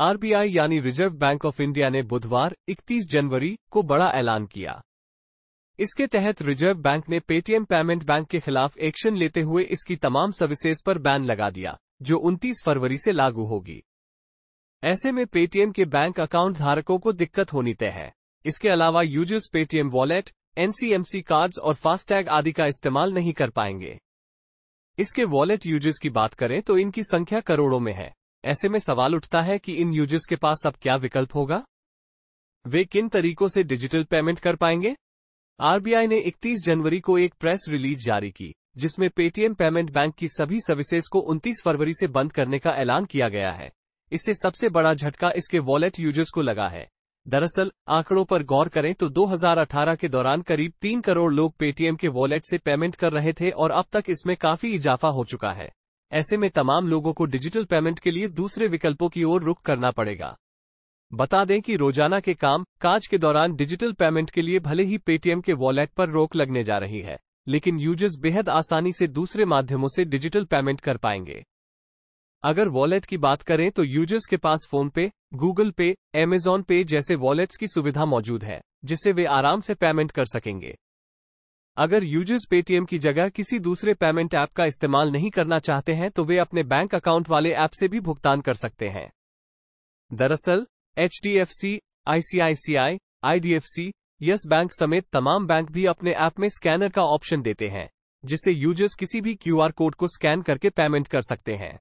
RBI यानी reserve bank of India ने बुधवार 31 जनवरी को बड़ा ऐलान किया इसके तहत रिजर्व बैंक ने पेटीएम पेमेंट बैंक के खिलाफ एक्शन लेते हुए इसकी तमाम सर्विसेज पर बैन लगा दिया जो 29 फरवरी से लागू होगी ऐसे में पेटीएम के बैंक अकाउंट धारकों को दिक्कत होनी तय है इसके अलावा users Paytm wallet NCMC cards और फास्टैग आदि का इस्तेमाल नहीं कर पाएंगे इसके वॉलेट यूजर्स की बात करें तो इनकी संख्या करोड़ों में है ऐसे में सवाल उठता है कि इन यूजर्स के पास अब क्या विकल्प होगा वे किन तरीकों से डिजिटल पेमेंट कर पाएंगे आरबीआई ने 31 जनवरी को एक प्रेस रिलीज जारी की जिसमें पेटीएम पेमेंट बैंक की सभी सर्विसेज को 29 फरवरी से बंद करने का ऐलान किया गया है इससे सबसे बड़ा झटका इसके वॉलेट यूजर्स को लगा है दरअसल आंकड़ों पर गौर करें तो 2018 के दौरान करीब तीन करोड़ लोग पेटीएम के वॉलेट से पेमेंट कर रहे थे और अब तक इसमें काफी इजाफा हो चुका है ऐसे में तमाम लोगों को डिजिटल पेमेंट के लिए दूसरे विकल्पों की ओर रुख करना पड़ेगा बता दें कि रोजाना के काम काज के दौरान डिजिटल पेमेंट के लिए भले ही पेटीएम के वॉलेट पर रोक लगने जा रही है लेकिन यूजर्स बेहद आसानी से दूसरे माध्यमों से डिजिटल पेमेंट कर पाएंगे अगर वॉलेट की बात करें तो यूजर्स के पास PhonePe Google Pay Amazon Pay जैसे वॉलेट्स की सुविधा मौजूद है जिससे वे आराम से पेमेंट कर सकेंगे अगर यूजर्स पेटीएम की जगह किसी दूसरे पेमेंट ऐप का इस्तेमाल नहीं करना चाहते हैं तो वे अपने बैंक अकाउंट वाले ऐप से भी भुगतान कर सकते हैं दरअसल H D F C ICICI C Yes Bank समेत तमाम बैंक भी अपने ऐप में स्कैनर का ऑप्शन देते हैं जिससे यूजर्स किसी भी क्यूआर कोड को स्कैन करके पेमेंट कर सकते हैं